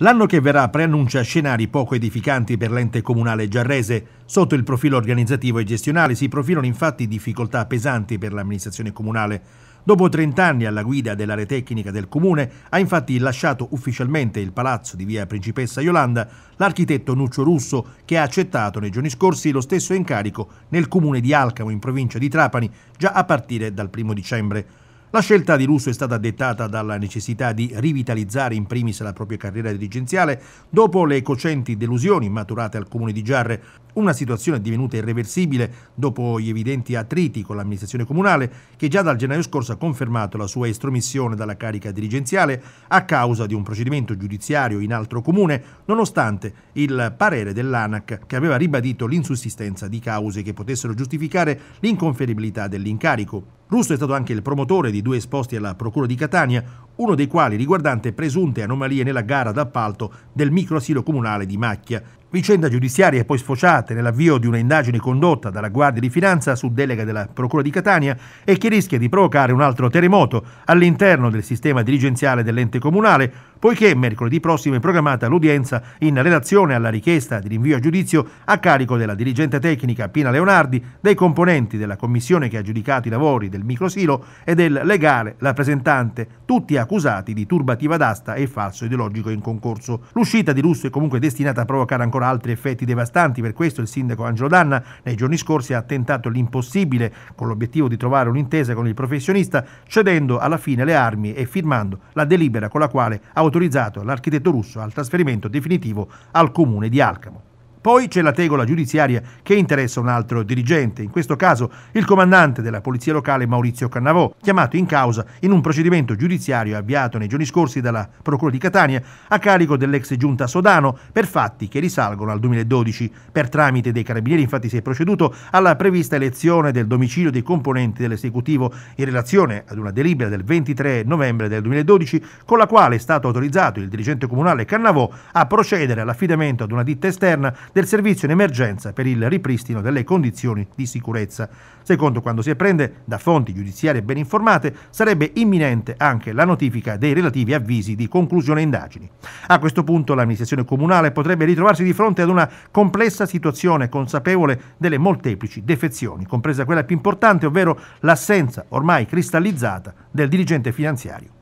L'anno che verrà preannuncia scenari poco edificanti per l'ente comunale giarrese. Sotto il profilo organizzativo e gestionale si profilano infatti difficoltà pesanti per l'amministrazione comunale. Dopo 30 anni alla guida dell'area tecnica del comune, ha infatti lasciato ufficialmente il palazzo di via Principessa Yolanda l'architetto Nuccio Russo, che ha accettato nei giorni scorsi lo stesso incarico nel comune di Alcamo in provincia di Trapani, già a partire dal 1 dicembre. La scelta di Russo è stata dettata dalla necessità di rivitalizzare in primis la propria carriera dirigenziale dopo le cocenti delusioni maturate al comune di Giarre, una situazione divenuta irreversibile dopo gli evidenti attriti con l'amministrazione comunale che già dal gennaio scorso ha confermato la sua estromissione dalla carica dirigenziale a causa di un procedimento giudiziario in altro comune, nonostante il parere dell'ANAC che aveva ribadito l'insussistenza di cause che potessero giustificare l'inconferibilità dell'incarico. Russo è stato anche il promotore di due esposti alla Procura di Catania, uno dei quali riguardante presunte anomalie nella gara d'appalto del microasilo comunale di Macchia. Vicenda giudiziaria è poi sfociata nell'avvio di un'indagine condotta dalla Guardia di Finanza su delega della Procura di Catania e che rischia di provocare un altro terremoto all'interno del sistema dirigenziale dell'ente comunale, poiché mercoledì prossimo è programmata l'udienza in relazione alla richiesta di rinvio a giudizio a carico della dirigente tecnica Pina Leonardi, dei componenti della commissione che ha giudicato i lavori del microsilo e del legale rappresentante, tutti a accusati di turbativa d'asta e falso ideologico in concorso. L'uscita di Russo è comunque destinata a provocare ancora altri effetti devastanti, per questo il sindaco Angelo Danna nei giorni scorsi ha tentato l'impossibile con l'obiettivo di trovare un'intesa con il professionista, cedendo alla fine le armi e firmando la delibera con la quale ha autorizzato l'architetto russo al trasferimento definitivo al comune di Alcamo. Poi c'è la tegola giudiziaria che interessa un altro dirigente, in questo caso il comandante della Polizia Locale Maurizio Cannavò, chiamato in causa in un procedimento giudiziario avviato nei giorni scorsi dalla Procura di Catania a carico dell'ex giunta Sodano per fatti che risalgono al 2012. Per tramite dei carabinieri infatti si è proceduto alla prevista elezione del domicilio dei componenti dell'esecutivo in relazione ad una delibera del 23 novembre del 2012 con la quale è stato autorizzato il dirigente comunale Cannavò a procedere all'affidamento ad una ditta esterna del servizio in emergenza per il ripristino delle condizioni di sicurezza. Secondo quanto si apprende da fonti giudiziarie ben informate, sarebbe imminente anche la notifica dei relativi avvisi di conclusione indagini. A questo punto l'amministrazione comunale potrebbe ritrovarsi di fronte ad una complessa situazione consapevole delle molteplici defezioni, compresa quella più importante, ovvero l'assenza ormai cristallizzata del dirigente finanziario.